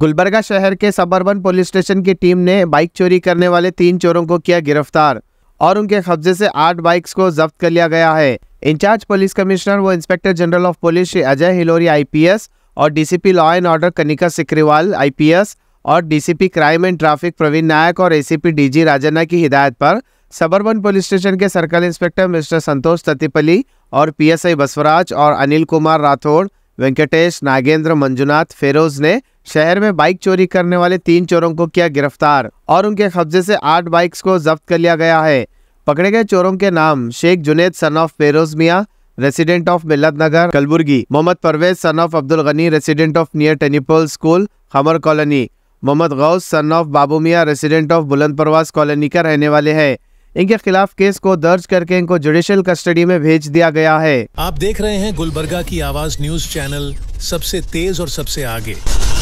गुलबर्गा शहर के suburban police station की टीम ने बाइक चोरी करने वाले तीन चोरों को किया गिरफ्तार और उनके कब्जे से आठ बाइक्स को जब्त कर लिया गया है इंचार्ज पुलिस कमिश्नर व inspector general of police Shri Ajay Hilori IPS और DCP law and order Kanika Sikriwal IPS और DCP crime and traffic Praveen Nayak और एसीपी डीजी राजना की हिदायत पर सबरबन पुलिस स्टेशन के circle inspector mister Santosh Tatipally और पीएसआई बसवराज और अनिल कुमार राठौड़ वेंकटेश नागेंद्र मंजुनाथ फेरोज ने शहर में बाइक चोरी करने वाले तीन चोरों को किया गिरफ्तार और उनके कब्जे से आठ बाइक्स को जब्त कर लिया गया है पकड़े गए चोरों के नाम Sheikh Juned son of Feroz Miyan resident of Millat Nagar Kalaburagi Mohammed Parvez son of Abdul Gani resident of near टेनिपोल स्कूल हमर colony Mohammed Ghouse son of Babu Miyan resident of बुलंद परवास कॉलोनी का रहने वाले हैं इनके खिलाफ केस को दर्ज करके इनको जुडिशियल कस्टडी में भेज दिया गया है आप देख रहे हैं गुलबर्गा की आवाज न्यूज चैनल सबसे तेज और सबसे आगे